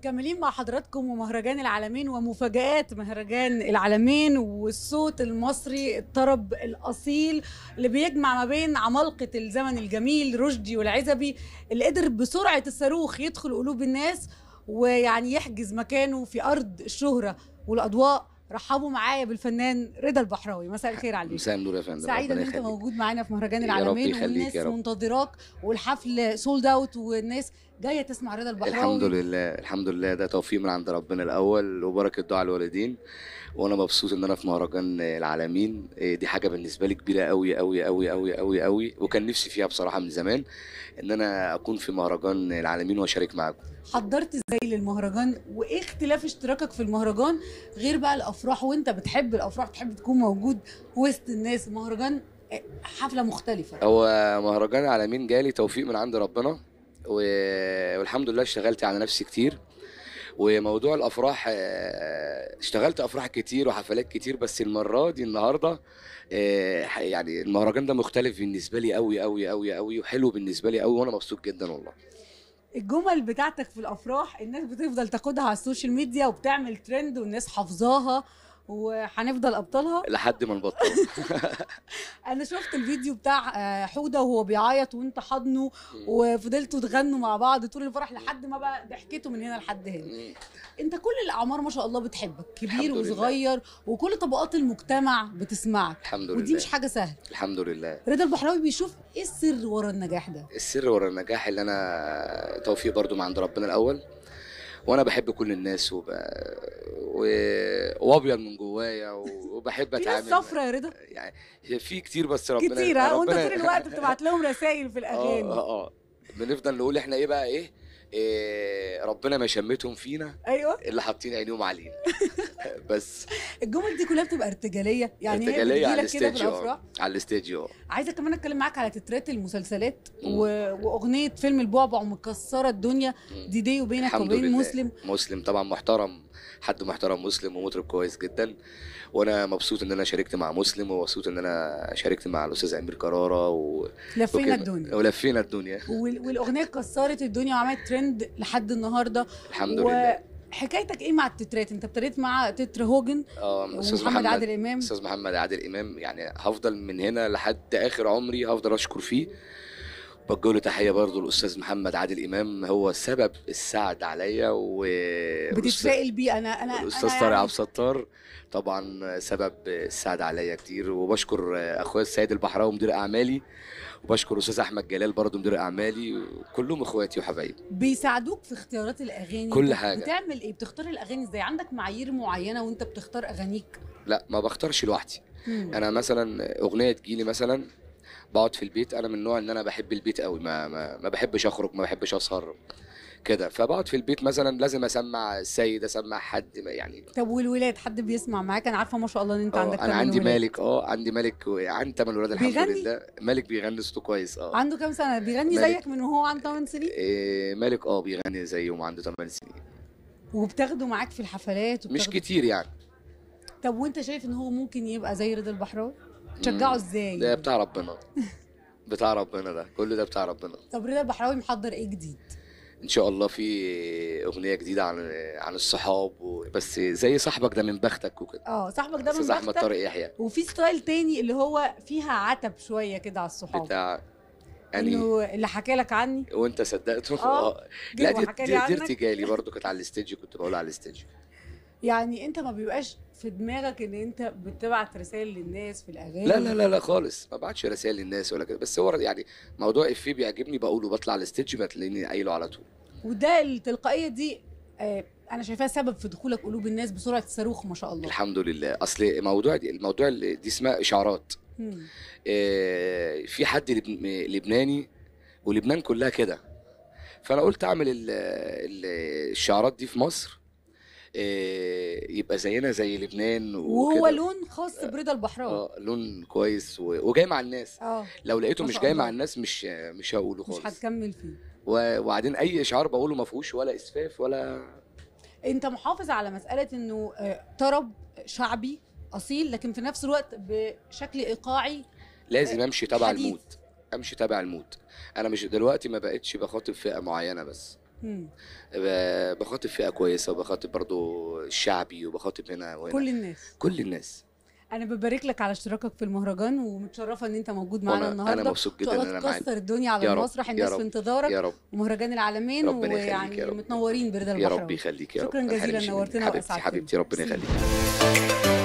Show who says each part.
Speaker 1: مكملين مع حضراتكم ومهرجان العالمين ومفاجآت مهرجان العالمين والصوت المصري الطرب الأصيل اللي بيجمع ما بين عمالقة الزمن الجميل رشدي والعزبي اللي قدر بسرعة الصاروخ يدخل قلوب الناس ويعني يحجز مكانه في أرض الشهرة والأضواء رحبوا معايا بالفنان رضا البحراوي مساء الخير عليك مساء
Speaker 2: النور يا فندم سعيد ان انت موجود
Speaker 1: معانا في مهرجان العالمين والناس منتظراك والحفل سولد اوت والناس جايه تسمع رضا البحراوي الحمد
Speaker 2: لله الحمد لله ده توفيق من عند ربنا الاول وبركه دعاء الوالدين وانا مبسوط ان انا في مهرجان العالمين إيه، دي حاجه بالنسبه لي كبيره قوي قوي قوي قوي قوي قوي وكان نفسي فيها بصراحه من زمان ان انا اكون في مهرجان العالمين واشارك معاكم
Speaker 1: حضرت ازاي للمهرجان وايه اختلاف اشتراكك في المهرجان غير بقى الافكار الافراح وانت بتحب الافراح بتحب تكون موجود وسط الناس مهرجان آه، حفله مختلفه
Speaker 2: هو مهرجان مين جالي توفيق من عند ربنا والحمد لله اشتغلت على نفسي كتير وموضوع الافراح آه، اشتغلت افراح كتير وحفلات كتير بس المره دي النهارده آه، يعني المهرجان ده مختلف بالنسبه لي قوي قوي قوي قوي وحلو بالنسبه لي قوي وانا مبسوط جدا والله
Speaker 1: الجمل بتاعتك في الافراح الناس بتفضل تاخدها على السوشيال ميديا وبتعمل ترند والناس حافظاها وهنفضل ابطالها
Speaker 2: لحد ما نبطل
Speaker 1: انا شفت الفيديو بتاع آه، حوده وهو بيعيط وانت حضنه وفضلتوا تغنوا مع بعض طول الفرح لحد ما بقى ضحكته من هنا لحد هنا انت كل الاعمار ما شاء الله بتحبك كبير وصغير وكل طبقات المجتمع بتسمعك
Speaker 2: الحمد لله ودي مش حاجه سهله الحمد لله
Speaker 1: رضا البحراوي بيشوف ايه السر ورا النجاح ده
Speaker 2: السر ورا النجاح اللي انا توفيق برضو من عند ربنا الاول وانا بحب كل الناس وب... و... وابيض من جوايا وبحب اتعامل في صفرة
Speaker 1: يا رضا يعني
Speaker 2: في كتير بس ربنا كتير ها وانت طول الوقت بتبعت
Speaker 1: لهم رسائل في آه، الاغاني
Speaker 2: اه اه بنفضل نقول احنا ايه بقى ايه, إيه ربنا ما شمتهم فينا ايوه اللي حاطين عينيهم علينا بس
Speaker 1: الجمل دي كلها بتبقى ارتجاليه يعني ارتجاليه على الاستديو
Speaker 2: على الاستديو
Speaker 1: عايزه كمان اتكلم معاك على تترات المسلسلات و... واغنيه فيلم البعبع مكسره الدنيا دي دي وبينك وبين مسلم
Speaker 2: مسلم طبعا محترم حد محترم مسلم ومطرب كويس جدا وانا مبسوط ان انا شاركت مع مسلم ومبسوط ان انا شاركت مع الاستاذ امير كراره و... لفينا الدنيا ولفينا الدنيا
Speaker 1: والاغنيه كسرت الدنيا وعملت ترند لحد النهارده الحمد و... لله حكايتك ايه مع التترات انت ابتديت مع تتر هوجن
Speaker 2: اه استاذ محمد عادل امام استاذ محمد عادل امام يعني هفضل من هنا لحد اخر عمري هفضل اشكر فيه بوجه له تحيه برضه الاستاذ محمد عادل امام هو سبب السعد عليا و بتتفائل
Speaker 1: بيه انا انا الاستاذ يعني طارق عبد
Speaker 2: الستار طبعا سبب السعد عليا كتير وبشكر اخويا السيد البحراوي مدير اعمالي وبشكر الاستاذ احمد جلال برضه مدير اعمالي كلهم اخواتي وحبايبي
Speaker 1: بيساعدوك في اختيارات الاغاني كل حاجه بتعمل ايه بتختار الاغاني ازاي عندك معايير معينه وانت بتختار اغانيك
Speaker 2: لا ما بختارش لوحدي انا مثلا اغنيه تجيلي مثلا بقعد في البيت انا من النوع ان انا بحب البيت قوي ما ما, ما بحبش اخرج ما بحبش اسهر كده فبقعد في البيت مثلا لازم اسمع السيد اسمع حد يعني
Speaker 1: طب والولاد حد بيسمع معاك انا عارفه ما شاء الله ان انت آه، عندك انا عندي مالك
Speaker 2: اه عندي مالك عندي ثمان ولاد الحمد بيغني. لله مالك بيغني صوته كويس اه عنده
Speaker 1: كام سنه بيغني مالك... زيك من وهو عنده 8 سنين
Speaker 2: إيه مالك اه بيغني زيه وعنده 8 سنين
Speaker 1: وبتاخده معاك في الحفلات مش كتير يعني طب وانت شايف ان هو ممكن يبقى زي رضا البحراوي
Speaker 2: تشجعه ازاي؟ ده بتاع ربنا بتاع ربنا ده كل ده بتاع ربنا
Speaker 1: طب رضا البحراوي محضر ايه جديد؟
Speaker 2: ان شاء الله في اغنيه جديده عن عن الصحاب و... بس زي صاحبك ده من بختك وكده
Speaker 1: اه صاحبك ده من بختك احمد طارق يحيى وفي ستايل تاني اللي هو فيها عتب شويه كده على الصحاب
Speaker 2: بتاع يعني انه
Speaker 1: اللي حكى لك عني
Speaker 2: وانت صدقته اه لا دي, دي, دي ارتجالي برضه كانت على الاستديو كنت بقول على الاستديو
Speaker 1: يعني انت ما بيبقاش في دماغك ان انت بتبعت رسائل للناس في الاغاني لا لا لا لا
Speaker 2: خالص ما بعتش رسائل للناس ولا كده بس هو يعني موضوع افيه بيعجبني بقوله بطلع على الستيج بتلاقيني قايله على طول
Speaker 1: وده التلقائيه دي آه انا شايفاها سبب في دخولك قلوب الناس بسرعه الصاروخ ما شاء الله
Speaker 2: الحمد لله اصل موضوع دي الموضوع اللي دي اسمها اشعارات آه في حد لب... لبناني ولبنان كلها كده فانا قلت اعمل الشعارات دي في مصر آه، يبقى زينا زي لبنان وهو لون
Speaker 1: خاص آه، برضا البحراء اه
Speaker 2: لون كويس و... وجاي مع الناس اه
Speaker 1: لو لقيته مش جاي مع الناس
Speaker 2: مش مش هقوله خالص مش هتكمل فيه وبعدين اي اشعار بقوله ما فيهوش ولا اسفاف ولا
Speaker 1: انت محافظ على مساله انه آه، طرب شعبي اصيل لكن في نفس الوقت بشكل ايقاعي
Speaker 2: لازم امشي تبع المود امشي تبع المود انا مش دلوقتي ما بقتش بخاطب فئه معينه بس آه، بخاطب فئه كويسه وبخاطب برضو الشعبي وبخاطب هنا وهنا كل الناس كل الناس
Speaker 1: انا ببارك لك على اشتراكك في المهرجان ومتشرفه ان انت موجود معانا النهارده انا مبسوط جدا ان انا معاك تكسر الدنيا على المسرح الناس في انتظارك يا رب ومهرجان العالمين ويعني متنورين برضا البحر يا رب يخليك يا رب شكرا جزيلا نورتنا حبيبتي حبيبتي ربنا
Speaker 2: يخليك